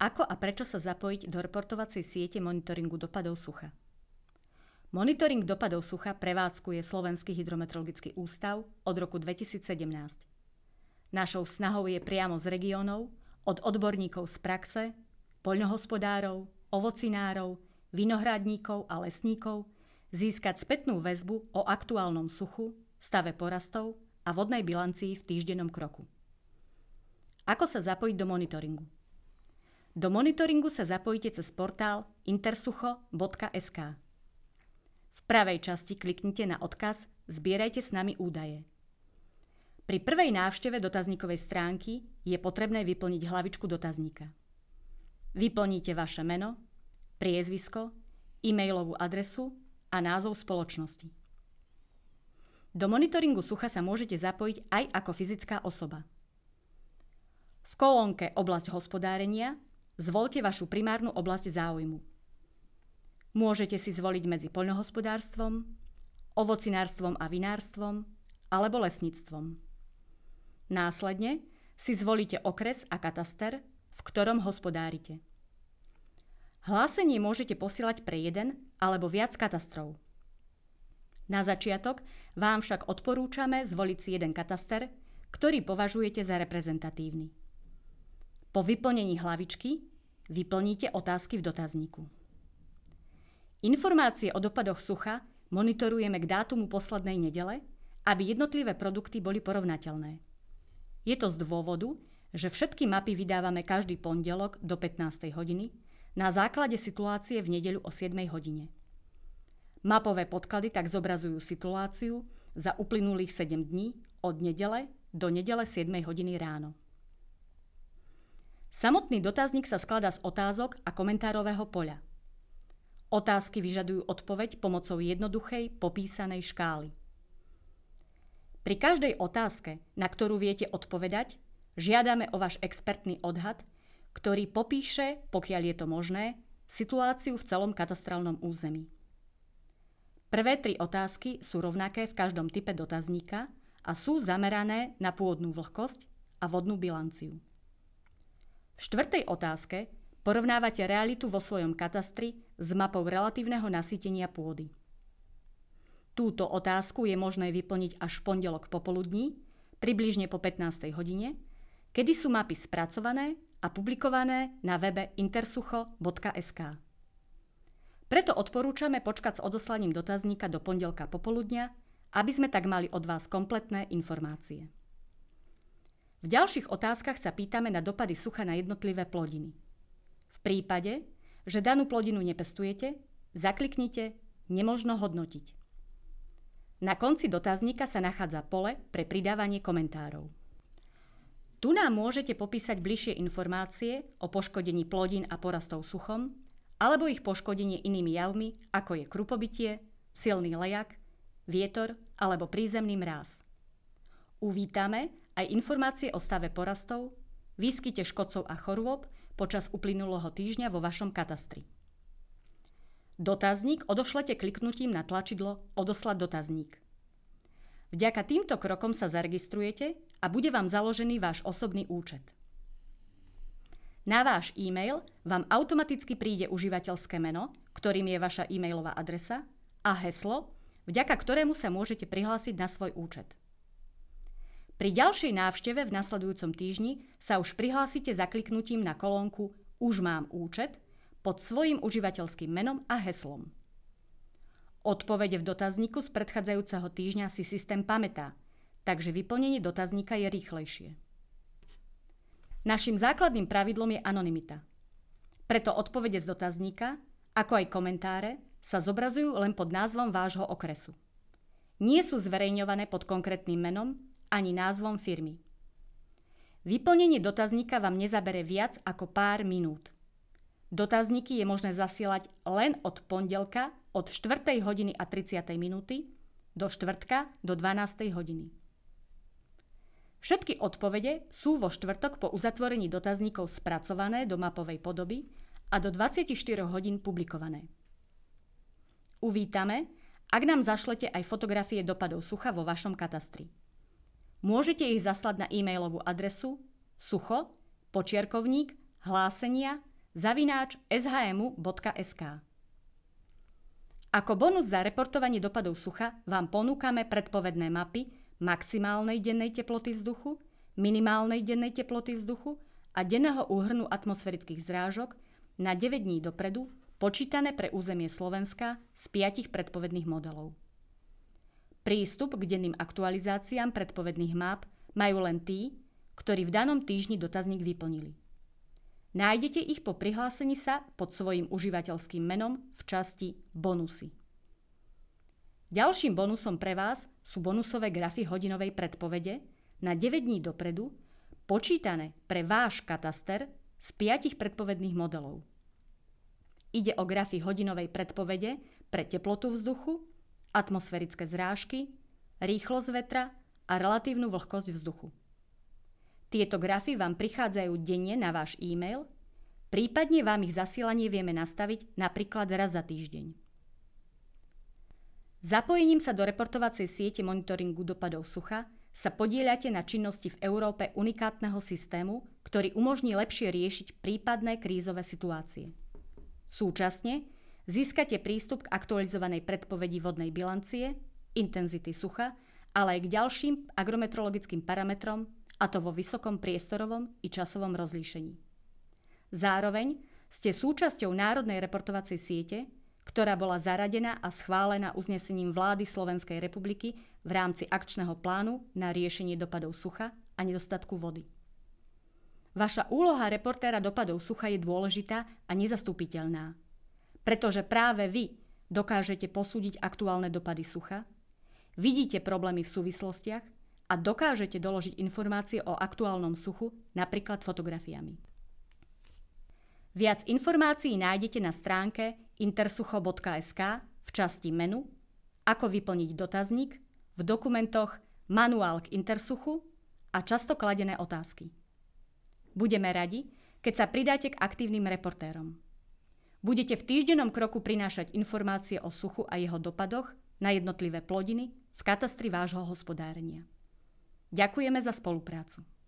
Ako a prečo sa zapojiť do reportovacej siete monitoringu dopadov sucha? Monitoring dopadov sucha prevádzkuje Slovenský hydrometrologický ústav od roku 2017. Našou snahou je priamo z regiónov, od odborníkov z praxe, poľnohospodárov, ovocinárov, vinohradníkov a lesníkov získať spätnú väzbu o aktuálnom suchu, stave porastov a vodnej bilancii v týždennom kroku. Ako sa zapojiť do monitoringu? Do monitoringu sa zapojíte cez portál intersucho.sk. V pravej časti kliknite na odkaz Zbierajte s nami údaje. Pri prvej návšteve dotazníkovej stránky je potrebné vyplniť hlavičku dotazníka. Vyplníte vaše meno, priezvisko, e-mailovú adresu a názov spoločnosti. Do monitoringu sucha sa môžete zapojiť aj ako fyzická osoba. V kolónke Oblasť hospodárenia Zvolte vašu primárnu oblasť záujmu. Môžete si zvoliť medzi poľnohospodárstvom, ovocinárstvom a vinárstvom alebo lesníctvom. Následne si zvolíte okres a kataster, v ktorom hospodárite. Hlásenie môžete posielať pre jeden alebo viac katastrov. Na začiatok vám však odporúčame zvoliť si jeden kataster, ktorý považujete za reprezentatívny. Po vyplnení hlavičky Vyplníte otázky v dotazníku. Informácie o dopadoch sucha monitorujeme k dátumu poslednej nedele, aby jednotlivé produkty boli porovnateľné. Je to z dôvodu, že všetky mapy vydávame každý pondelok do 15. hodiny na základe situácie v nedeľu o 7. hodine. Mapové podklady tak zobrazujú situáciu za uplynulých 7 dní od nedele do nedele 7 hodiny ráno. Samotný dotazník sa skladá z otázok a komentárového poľa. Otázky vyžadujú odpoveď pomocou jednoduchej popísanej škály. Pri každej otázke, na ktorú viete odpovedať, žiadame o váš expertný odhad, ktorý popíše, pokiaľ je to možné, situáciu v celom katastrálnom území. Prvé tri otázky sú rovnaké v každom type dotazníka a sú zamerané na pôvodnú vlhkosť a vodnú bilanciu. V štvrtej otázke porovnávate realitu vo svojom katastri s mapou relatívneho nasýtenia pôdy. Túto otázku je možné vyplniť až v pondelok popoludní, približne po 15. hodine, kedy sú mapy spracované a publikované na webe intersucho.sk. Preto odporúčame počkať s odoslaním dotazníka do pondelka popoludnia, aby sme tak mali od vás kompletné informácie. V ďalších otázkach sa pýtame na dopady sucha na jednotlivé plodiny. V prípade, že danú plodinu nepestujete, zakliknite Nemožno hodnotiť. Na konci dotazníka sa nachádza pole pre pridávanie komentárov. Tu nám môžete popísať bližšie informácie o poškodení plodín a porastov suchom, alebo ich poškodenie inými javmi, ako je krupobytie, silný lejak, vietor alebo prízemný mráz. Uvítame, aj informácie o stave porastov, výskyte škodcov a chorôb počas uplynulého týždňa vo vašom katastri. Dotazník odošlete kliknutím na tlačidlo Odoslať dotazník. Vďaka týmto krokom sa zaregistrujete a bude vám založený váš osobný účet. Na váš e-mail vám automaticky príde užívateľské meno, ktorým je vaša e-mailová adresa a heslo, vďaka ktorému sa môžete prihlásiť na svoj účet. Pri ďalšej návšteve v nasledujúcom týždni sa už prihlásite zakliknutím na kolónku Už mám účet pod svojim užívateľským menom a heslom. Odpovede v dotazníku z predchádzajúceho týždňa si systém pamätá, takže vyplnenie dotazníka je rýchlejšie. Našim základným pravidlom je anonymita. Preto odpovede z dotazníka, ako aj komentáre, sa zobrazujú len pod názvom vášho okresu. Nie sú zverejňované pod konkrétnym menom, ani názvom firmy. Vyplnenie dotazníka vám nezabere viac ako pár minút. Dotazníky je možné zasielať len od pondelka od 4. hodiny a 30. minúty do štvrtka do 12. hodiny. Všetky odpovede sú vo štvrtok po uzatvorení dotazníkov spracované do mapovej podoby a do 24 hodín publikované. Uvítame, ak nám zašlete aj fotografie dopadov sucha vo vašom katastri. Môžete ich zaslať na e-mailovú adresu sucho počiarkovník hlásenia zavináč shmu.sk. Ako bonus za reportovanie dopadov sucha vám ponúkame predpovedné mapy maximálnej dennej teploty vzduchu, minimálnej dennej teploty vzduchu a denného úhrnu atmosférických zrážok na 9 dní dopredu, počítané pre územie Slovenska z 5 predpovedných modelov. Prístup k denným aktualizáciám predpovedných map majú len tí, ktorí v danom týždni dotazník vyplnili. Nájdete ich po prihlásení sa pod svojim užívateľským menom v časti Bonusy. Ďalším bonusom pre vás sú bonusové grafy hodinovej predpovede na 9 dní dopredu, počítané pre váš kataster z 5 predpovedných modelov. Ide o grafy hodinovej predpovede pre teplotu vzduchu, atmosférické zrážky, rýchlosť vetra a relatívnu vlhkosť vzduchu. Tieto grafy vám prichádzajú denne na váš e-mail, prípadne vám ich zasielanie vieme nastaviť napríklad raz za týždeň. Zapojením sa do reportovacej siete monitoringu dopadov sucha sa podieľate na činnosti v Európe unikátneho systému, ktorý umožní lepšie riešiť prípadné krízové situácie. Súčasne Získate prístup k aktualizovanej predpovedi vodnej bilancie, intenzity sucha, ale aj k ďalším agrometrologickým parametrom, a to vo vysokom priestorovom i časovom rozlíšení. Zároveň ste súčasťou Národnej reportovacej siete, ktorá bola zaradená a schválená uznesením vlády Slovenskej republiky v rámci akčného plánu na riešenie dopadov sucha a nedostatku vody. Vaša úloha reportéra dopadov sucha je dôležitá a nezastupiteľná, pretože práve vy dokážete posúdiť aktuálne dopady sucha, vidíte problémy v súvislostiach a dokážete doložiť informácie o aktuálnom suchu napríklad fotografiami. Viac informácií nájdete na stránke intersucho.sk v časti menu Ako vyplniť dotazník v dokumentoch Manuál k intersuchu a často kladené otázky. Budeme radi, keď sa pridáte k aktívnym reportérom. Budete v týždennom kroku prinášať informácie o suchu a jeho dopadoch na jednotlivé plodiny v katastri vášho hospodárenia. Ďakujeme za spoluprácu.